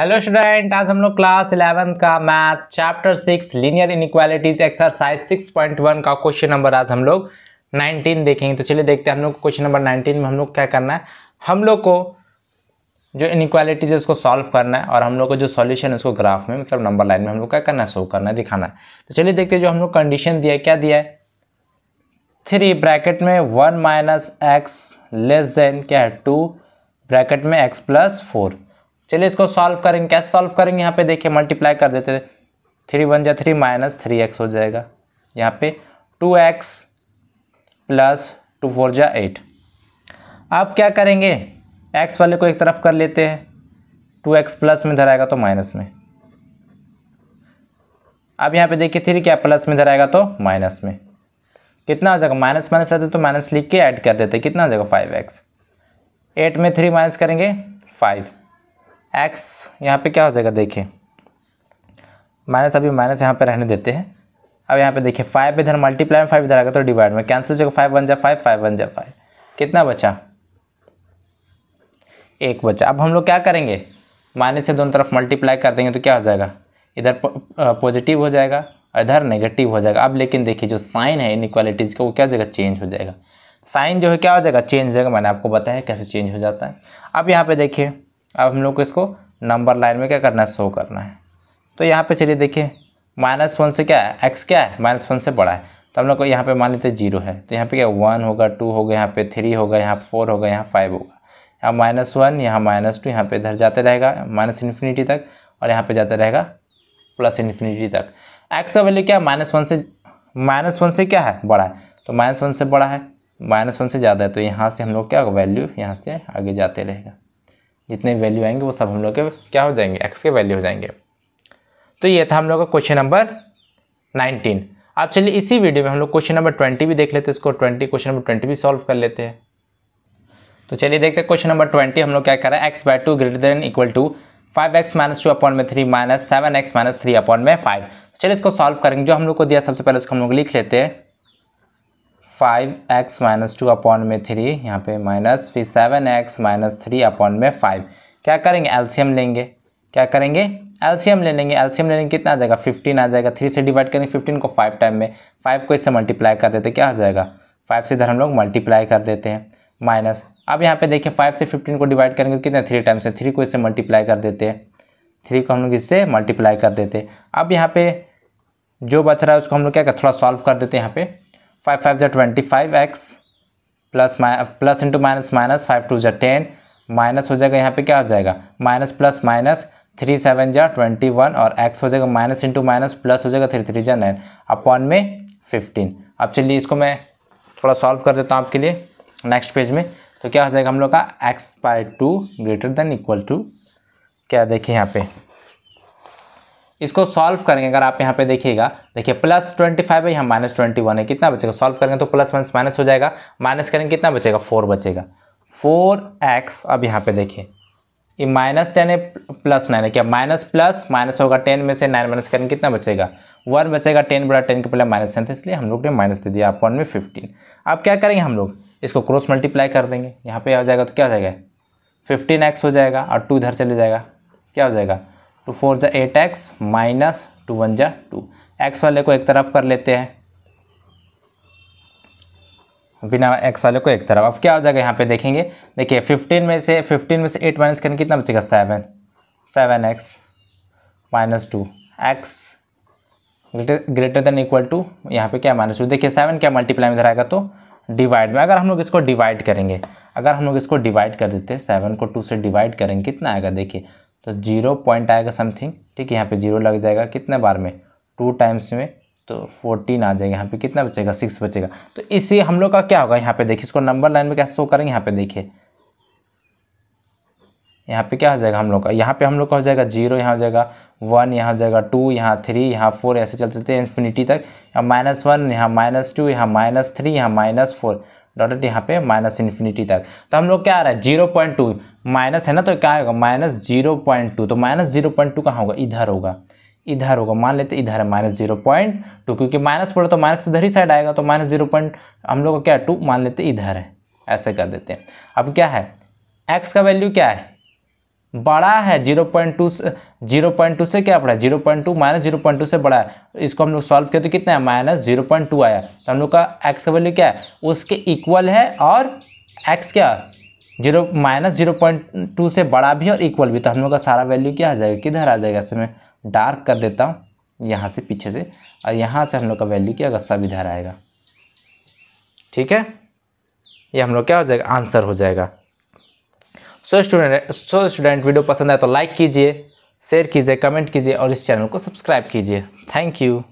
Hello student आज हम लोग क्लास इलेवंथ का math chapter six linear inequalities exercise six point one का क्वेश्चन नंबर आज हम लोग नाइनटीन देखेंगे तो चलिए देखते हैं हम लोग क्वेश्चन नंबर नाइनटीन में हम लोग क्या करना है हम लोग को जो इनक्वालिटीज़ है उसको सॉल्व करना है और हम लोग को जो सॉल्यूशन है उसको ग्राफ में मतलब नंबर लाइन में हम लोग क्या करना है शो करना है दिखाना है तो चलिए देखते हैं जो हम लोग कंडीशन दिया है क्या दिया है थ्री ब्रैकेट में one minus x less than क्या है टू ब्रैकेट में एक्स प्लस फोर चलिए इसको सॉल्व करेंगे कैसे सॉल्व करेंगे यहाँ पे देखिए मल्टीप्लाई कर देते थ्री वन जै थ्री माइनस थ्री एक्स हो जाएगा यहाँ पे two x plus two four जै एट आप क्या करेंगे एक्स वाले को एक तरफ कर लेते हैं टू एक्स प्लस में धराएगा तो माइनस में अब यहाँ पे देखिए थ्री क्या प्लस में धराएगा तो माइनस में कितना आ जाएगा माइनस माइनस रहते तो माइनस लिख के ऐड कर देते कितना आ जाएगा फाइव एक्स एट में थ्री माइनस करेंगे फाइव एक्स यहाँ पे क्या हो जाएगा देखिए माइनस अभी माइनस यहाँ पे रहने देते हैं अब यहाँ पे देखिए फाइव इधर मल्टीप्लाई में फाइव इधर आ गया तो डिवाइड में कैंसिल हो जाएगा फाइव वन जा फाइव फाइव वन जा फाइव कितना बचा एक बचा अब हम लोग क्या करेंगे माइनस से दोनों तरफ मल्टीप्लाई कर देंगे तो क्या हो जाएगा इधर पॉजिटिव हो जाएगा इधर नेगेटिव हो जाएगा अब लेकिन देखिए जो साइन है इन का वो क्या हो जाएगा चेंज हो जाएगा साइन जो है क्या हो जाएगा चेंज हो जाएगा मैंने आपको बताया कैसे चेंज हो जाता है अब यहाँ पे देखिए अब हम लोग को इसको नंबर लाइन में क्या करना है शो करना है तो यहाँ पे चलिए देखिए माइनस वन से क्या है एक्स क्या है माइनस वन से बड़ा है तो हम लोग को यहाँ पे मान लेते हैं जीरो है तो यहाँ पे क्या वन होगा टू होगा यहाँ पे थ्री होगा यहाँ फोर होगा यहाँ फाइव होगा यहाँ माइनस वन यहाँ माइनस टू यहाँ पे इधर जाते रहेगा माइनस इन्फिनिटी तक और यहाँ पर जाते रहेगा प्लस इन्फिनिटी तक एक्स का वैल्यू क्या है माइनस वन से माइनस वन से क्या है बड़ा है तो माइनस वन से बड़ा है माइनस वन से ज़्यादा है तो यहाँ से हम लोग क्या वैल्यू यहाँ से आगे जाते रहेगा जितने वैल्यू आएंगे वो सब हम लोग के क्या हो जाएंगे एक्स के वैल्यू हो जाएंगे तो ये था हम लोग का क्वेश्चन नंबर नाइनटीन अब चलिए इसी वीडियो में हम लोग क्वेश्चन नंबर ट्वेंटी भी देख लेते हैं इसको ट्वेंटी क्वेश्चन नंबर ट्वेंटी भी सॉल्व कर लेते हैं तो चलिए देखते हैं क्वेश्चन नंबर ट्वेंटी हम लोग क्या कर रहे हैं x by two greater than equal to five x minus two upon में three minus seven x minus three upon में फाइव चलिए इसको सॉल्व करेंगे जो हम लोग को दिया सबसे पहले उसको हम लोग लिख लेते हैं five x minus two upon में थ्री यहाँ पे माइनस फिर seven x minus three upon में फाइव क्या करेंगे एल्शियम लेंगे क्या करेंगे एल्शियम ले लेंगे एल्शियम लेने कितना आ जाएगा फिफ्टीन आ जाएगा थ्री से डिवाइड करेंगे फिफ्टीन को फाइव टाइम में फाइव को इससे मल्टीप्लाई कर देते क्या हो जाएगा फाइव से इधर हम लोग मल्टीप्लाई कर देते हैं माइनस अब यहाँ पे देखिए फाइव से फिफ्टीन को डिवाइड करेंगे तो कितने थ्री टाइम्स है थ्री को इससे मल्टीप्लाई कर देते हैं थ्री को हम लोग इससे मल्टीप्लाई कर देते अब यहाँ पे जो बच रहा है उसको हम लोग क्या कर थोड़ा सॉल्व कर देते हैं यहाँ पे फाइव फाइव जै twenty five x plus plus into minus minus five two जै टेन माइनस हो जाएगा यहाँ पे क्या हो जाएगा minus plus minus three seven जै ट्वेंटी वन और एक्स हो जाएगा माइनस इंटू माइनस प्लस हो जाएगा थ्री थ्री जै नाइन अपॉन में फिफ्टीन अब चलिए इसको मैं थोड़ा सॉल्व कर देता हूँ आपके लिए नेक्स्ट पेज में तो क्या हो जाएगा हम लोग का x by two greater than equal to क्या देखिए यहाँ पे इसको सॉल्व करेंगे अगर आप यहाँ पे देखिएगा देखिए प्लस ट्वेंटी फाइव है यहाँ माइनस ट्वेंटी वन है कितना बचेगा सॉल्व करेंगे तो प्लस माइनस माइनस हो जाएगा माइनस करेंगे कितना बचेगा फोर बचेगा फोर एक्स अब यहाँ पे देखिए ये माइनस टेन है प्लस नाइन है क्या माइनस प्लस माइनस होगा टेन में से नाइन माइनस करेंगे कितना बचेगा वन बचेगा टेन बड़ा टेन के पहले माइनस टेन था इसलिए हम लोग ने माइनस दे दिया आप वन में फिफ्टीन अब क्या करेंगे हम लोग इसको क्रॉस मल्टीप्लाई कर देंगे यहाँ पे आ जाएगा तो क्या हो जाएगा फिफ्टीन एक्स हो जाएगा और टू इधर चले जाएगा क्या हो जाएगा टू फोर ज़ा eight x minus two one ज़ा टू एक्स वाले को एक तरफ कर लेते हैं बिना एक्स वाले को एक तरफ अब क्या हो जाएगा यहाँ पे देखेंगे देखिए फिफ्टीन में से फिफ्टीन में से एट माइनस करेंगे कितना बचेगा seven seven x minus two x greater greater than equal to यहाँ पे क्या माइनस टू देखिए सेवन क्या मल्टीप्लाई में इधर आएगा तो डिवाइड में अगर हम लोग इसको डिवाइड करेंगे अगर हम लोग इसको डिवाइड कर देते हैं सेवन को टू से डिवाइड करेंगे कितना आएगा देखिए तो जीरो पॉइंट आएगा समथिंग ठीक है यहाँ पे जीरो लग जाएगा कितने बार में टू टाइम्स में तो फोर्टीन आ जाएगा यहाँ पे कितना बचेगा सिक्स बचेगा तो इससे हम लोग का क्या होगा यहाँ पे देखिए इसको नंबर लाइन में कैसे शो करेंगे यहाँ पे देखिए यहाँ पे क्या हो जाएगा हम लोग का यहाँ पे हम लोग का हो जाएगा जीरो यहाँ हो जाएगा वन यहाँ हो जाएगा टू यहाँ थ्री यहाँ फोर ऐसे चलते चलते इन्फिनिटी तक यहाँ माइनस वन यहाँ माइनस टू यहाँ माइनस थ्री यहाँ माइनस फोर डॉट यहाँ पे माइनस इन्फिनिटी तक तो हम लोग क्या आ रहा है जीरो पॉइंट टू माइनस है ना तो क्या होगा माइनस जीरो पॉइंट टू तो माइनस जीरो पॉइंट टू कहाँ होगा इधर होगा इधर होगा मान लेते इधर है माइनस जीरो पॉइंट टू क्योंकि माइनस पड़े तो माइनस उधर ही साइड आएगा तो माइनस जीरो पॉइंट हम लोग का क्या टू मान लेते इधर है ऐसे कर देते हैं अब क्या है एक्स का वैल्यू क्या है हम्म। बड़ा है जीरो पॉइंट टू से जीरो पॉइंट टू से क्या पड़ा है zero point two minus zero point two से बड़ा है इसको हम लोग सॉल्व किया तो कितना है माइनस जीरो पॉइंट टू आया तो हम लोग का एक्स का वैल्यू क्या है उसके इक्वल है और एक्स क्या zero minus zero point two से बड़ा भी और इक्वल भी तो हम लोग का सारा वैल्यू क्या आ जाएगा किधर आ जाएगा इसमें डार्क कर देता हूँ यहाँ से पीछे से और यहाँ से हम लोग का वैल्यू क्या गस्सा सब इधर आएगा ठीक है ये हम लोग क्या हो जाएगा आंसर हो जाएगा so student so student video पसंद आए तो लाइक कीजिए शेयर कीजिए कमेंट कीजिए और इस चैनल को सब्सक्राइब कीजिए थैंक यू